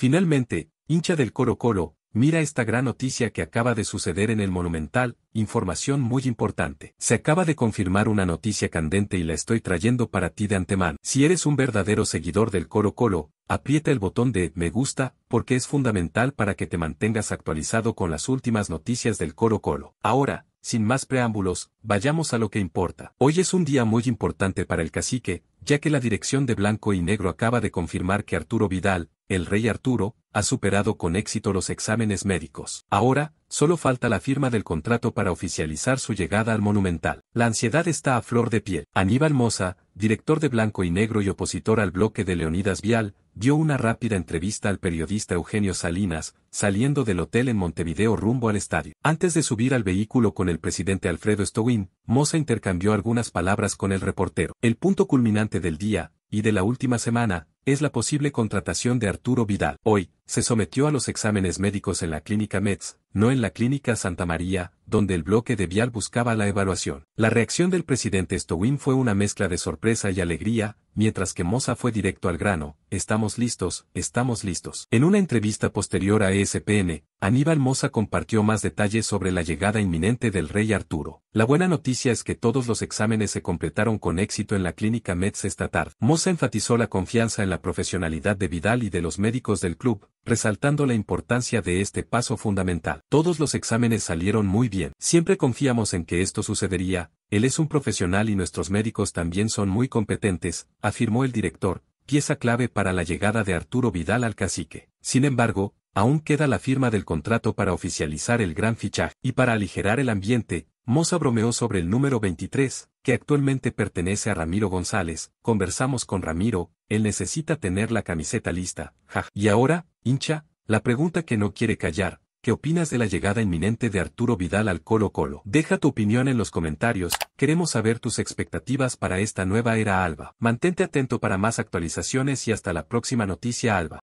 Finalmente, hincha del Coro colo mira esta gran noticia que acaba de suceder en el Monumental, información muy importante. Se acaba de confirmar una noticia candente y la estoy trayendo para ti de antemano. Si eres un verdadero seguidor del Coro colo aprieta el botón de me gusta, porque es fundamental para que te mantengas actualizado con las últimas noticias del Coro colo Ahora, sin más preámbulos, vayamos a lo que importa. Hoy es un día muy importante para el cacique, ya que la dirección de Blanco y Negro acaba de confirmar que Arturo Vidal, el rey Arturo, ha superado con éxito los exámenes médicos. Ahora, solo falta la firma del contrato para oficializar su llegada al monumental. La ansiedad está a flor de piel. Aníbal Mosa, director de Blanco y Negro y opositor al bloque de Leonidas Vial, dio una rápida entrevista al periodista Eugenio Salinas, saliendo del hotel en Montevideo rumbo al estadio. Antes de subir al vehículo con el presidente Alfredo Stowin, Mosa intercambió algunas palabras con el reportero. El punto culminante del día, y de la última semana, es la posible contratación de Arturo Vidal. Hoy, se sometió a los exámenes médicos en la clínica Metz, no en la clínica Santa María, donde el bloque de Vial buscaba la evaluación. La reacción del presidente Stowin fue una mezcla de sorpresa y alegría, mientras que Moza fue directo al grano, estamos listos, estamos listos. En una entrevista posterior a ESPN, Aníbal Moza compartió más detalles sobre la llegada inminente del rey Arturo. La buena noticia es que todos los exámenes se completaron con éxito en la clínica Metz esta tarde. Moza enfatizó la confianza en la profesionalidad de Vidal y de los médicos del club, resaltando la importancia de este paso fundamental. Todos los exámenes salieron muy bien. Siempre confiamos en que esto sucedería, él es un profesional y nuestros médicos también son muy competentes, afirmó el director, pieza clave para la llegada de Arturo Vidal al cacique. Sin embargo, aún queda la firma del contrato para oficializar el gran fichaje. Y para aligerar el ambiente, Moza bromeó sobre el número 23, que actualmente pertenece a Ramiro González, conversamos con Ramiro, él necesita tener la camiseta lista, ja. Y ahora, Hincha, la pregunta que no quiere callar, ¿qué opinas de la llegada inminente de Arturo Vidal al Colo Colo? Deja tu opinión en los comentarios, queremos saber tus expectativas para esta nueva era Alba. Mantente atento para más actualizaciones y hasta la próxima noticia Alba.